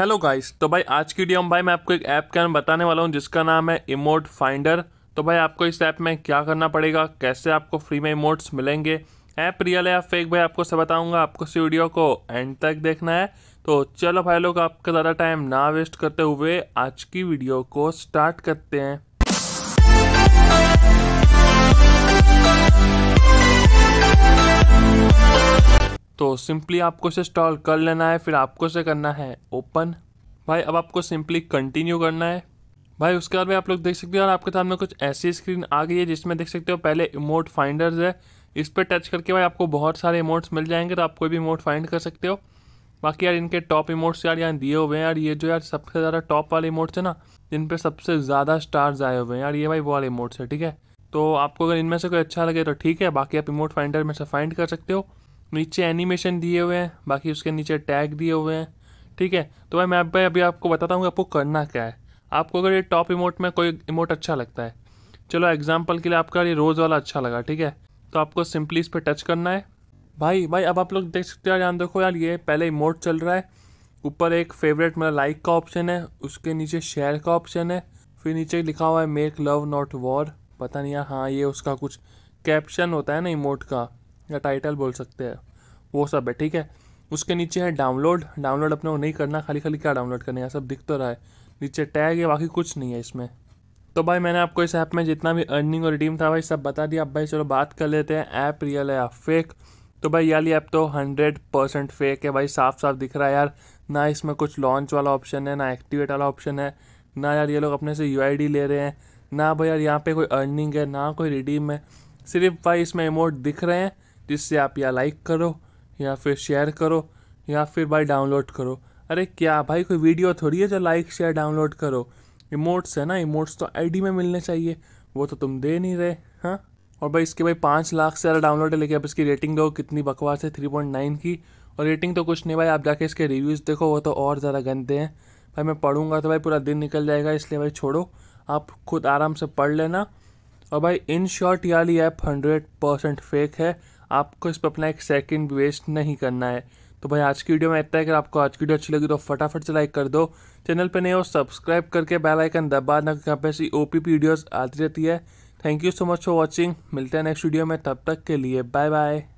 hello guys तो भाई आज की वीडियो में भाई मैं आपको एक ऐप के नाम बताने वाला हूँ जिसका नाम है इमोट फाइंडर तो भाई आपको इस ऐप में क्या करना पड़ेगा कैसे आपको फ्री में इमोट्स मिलेंगे ऐप रियल है या फेक भाई आपको सब बताऊंगा आपको इस वीडियो को एंड तक देखना है तो चलो भाई लोग आपका ज़्यादा टाइम ना वेस्ट करते हुए आज की वीडियो को स्टार्ट करते हैं तो सिंपली आपको इसे इंस्टॉल कर लेना है फिर आपको इसे करना है ओपन भाई अब आपको सिंपली कंटिन्यू करना है भाई उसके बाद में आप लोग देख सकते हो और आपके सामने कुछ ऐसी स्क्रीन आ गई है जिसमें देख सकते हो पहले इमोट फाइंडर्स है इस पर टच करके भाई आपको बहुत सारे इमोट्स मिल जाएंगे तो आप कोई भी इमोट फाइंड कर सकते हो बाकी यार इनके टॉप इमोट्स यार यहाँ दिए हुए हैं यार ये जो यार सबसे ज़्यादा टॉप वाले इमोट्स हैं ना जिन पर सबसे ज़्यादा स्टार्स आए हुए हैं यार ये भाई वो वाले इमोट्स है ठीक है तो आपको अगर इनमें से कोई अच्छा लगे तो ठीक है बाकी आप इमोट फाइंडर में से फाइंड कर सकते हो नीचे एनिमेशन दिए हुए हैं बाकी उसके नीचे टैग दिए हुए हैं ठीक है तो भाई मैं भाई अभी आपको बताता हूँ आपको करना क्या है आपको अगर ये टॉप इमोट में कोई इमोट अच्छा लगता है चलो एग्जाम्पल के लिए आपका ये रोज़ वाला अच्छा लगा ठीक है तो आपको सिंपली इस पर टच करना है भाई भाई अब आप लोग देख सकते हो यार देखो यार ये पहले इमोट चल रहा है ऊपर एक फेवरेट मतलब लाइक का ऑप्शन है उसके नीचे शेयर का ऑप्शन है फिर नीचे लिखा हुआ है मेक लव नॉट वॉर पता नहीं यार हाँ ये उसका कुछ कैप्शन होता है ना इमोट का या टाइटल बोल सकते हैं वो सब है ठीक है उसके नीचे है डाउनलोड डाउनलोड अपने को नहीं करना खाली खाली क्या डाउनलोड करना है सब दिख तो रहा है नीचे टैग है बाकी कुछ नहीं है इसमें तो भाई मैंने आपको इस ऐप में जितना भी अर्निंग और रिडीम था भाई सब बता दिया अब भाई चलो बात कर लेते हैं ऐप रियल है या फेक तो भाई यार ये ऐप तो हंड्रेड परसेंट फेक है भाई साफ साफ दिख रहा है यार ना इसमें कुछ लॉन्च वाला ऑप्शन है ना एक्टिवेट वाला ऑप्शन है ना यार ये लोग अपने से यू ले रहे हैं ना भाई यार यहाँ पे कोई अर्निंग है ना कोई रिडीम है सिर्फ भाई इसमें इमोट दिख रहे हैं जिससे आप या लाइक करो या फिर शेयर करो या फिर भाई डाउनलोड करो अरे क्या भाई कोई वीडियो थोड़ी है जो लाइक शेयर डाउनलोड करो इमोट्स है ना इमोट्स तो आईडी में मिलने चाहिए वो तो तुम दे नहीं रहे हाँ और भाई इसके भाई पाँच लाख से ज़्यादा डाउनलोड है लेकिन अब इसकी रेटिंग दो कितनी बकवास है थ्री पॉइंट नाइन की और रेटिंग तो कुछ नहीं भाई आप जाके इसके रिव्यूज़ देखो वो तो और ज़्यादा गंदे हैं भाई मैं पढ़ूंगा तो भाई पूरा दिन निकल जाएगा इसलिए भाई छोड़ो आप खुद आराम से पढ़ लेना और भाई इन शॉर्ट याली ऐप हंड्रेड परसेंट फेक है आपको इस पर अपना एक सेकेंड वेस्ट नहीं करना है तो भाई आज की वीडियो में इतना है अगर आपको आज की वीडियो अच्छी लगी तो फटाफट से लाइक कर दो चैनल पर नए हो सब्सक्राइब करके बेल आइकन दबा ना यहाँ पे ऐसी ओ पी वीडियोज़ आती रहती है thank you so much for watching मिलते हैं नेक्स्ट वीडियो में तब तक के लिए बाय बाय